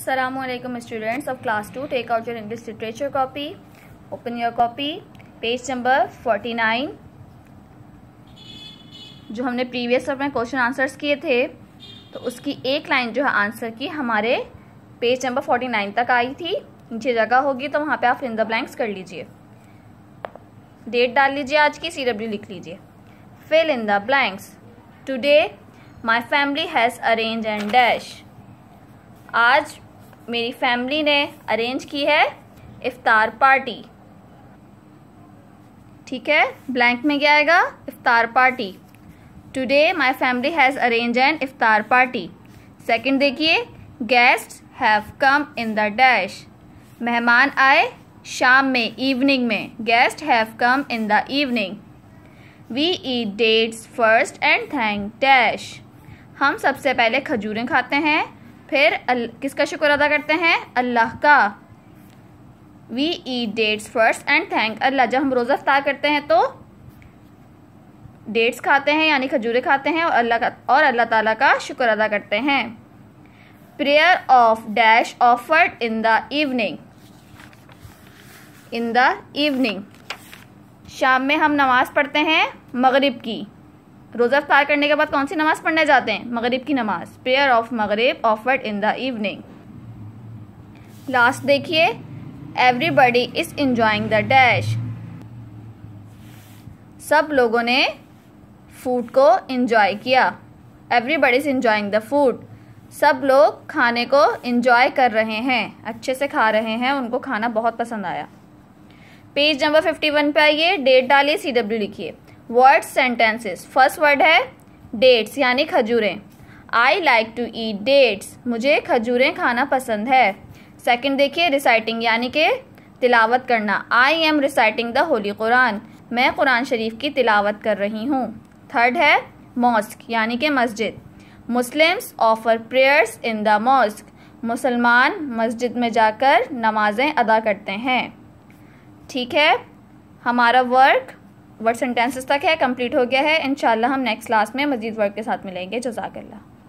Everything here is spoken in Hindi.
Aslam students of class two take out your English literature copy open your copy page number 49 जो हमने प्रीवियस में क्वेश्चन आंसर्स किए थे तो उसकी एक लाइन जो है आंसर की हमारे पेज नंबर 49 तक आई थी नीचे जगह होगी तो वहाँ पे आप इन द ब्लैंक्स कर लीजिए डेट डाल लीजिए आज की सी डब्ल्यू लिख लीजिए fill in the blanks today my family has arrange and dash आज मेरी फैमिली ने अरेंज की है इफ्तार पार्टी ठीक है ब्लैंक में क्या आएगा iftar party today my family has arrange an iftar party second देखिए guest have come in the dash मेहमान आए शाम में इवनिंग में guest have come in the evening we eat dates first and thank dash हम सबसे पहले खजूरें खाते हैं फिर किसका शुक्र अदा करते हैं अल्लाह का we eat dates first and thank Allah जब हम रोज़ा अफ्तार करते हैं तो डेट्स खाते हैं यानी खजूरें खाते हैं और अल्लाह का और अल्लाह ताला का शुक्र अदा करते हैं prayer of dash offered in the evening in the evening शाम में हम नमाज़ पढ़ते हैं मगरिब की रोज़ा अफ्तार करने के बाद कौन सी नमाज़ पढ़ने जाते हैं मगरिब की नमाज prayer of Maghrib offered in the evening last देखिए everybody is enjoying the dash सब लोगों ने फूड को इंजॉय किया everybody is enjoying the food सब लोग खाने को इंजॉय कर रहे हैं अच्छे से खा रहे हैं उनको खाना बहुत पसंद आया पेज नंबर फिफ्टी वन पर आइए डेट डालिए सी डब्ल्यू लिखिए वर्ड सेंटेंसेस फर्स्ट वर्ड है डेट्स यानी खजूरें I like to eat dates मुझे खजूरें खाना पसंद है सेकेंड देखिए रिसाइटिंग यानी कि तिलावत करना I am reciting the holy Quran मैं कुरान शरीफ की तिलावत कर रही हूँ थर्ड है मॉस्क यानी कि मस्जिद Muslims offer prayers in the mosque मुसलमान मस्जिद में जाकर नमाज़ें अदा करते हैं ठीक है हमारा वर्क वर्ड सेंटेंसेस तक है कंप्लीट हो गया है इनशाला हम नेक्स्ट क्लास में मजीद वर्ड के साथ मिलेंगे जजाकल्ला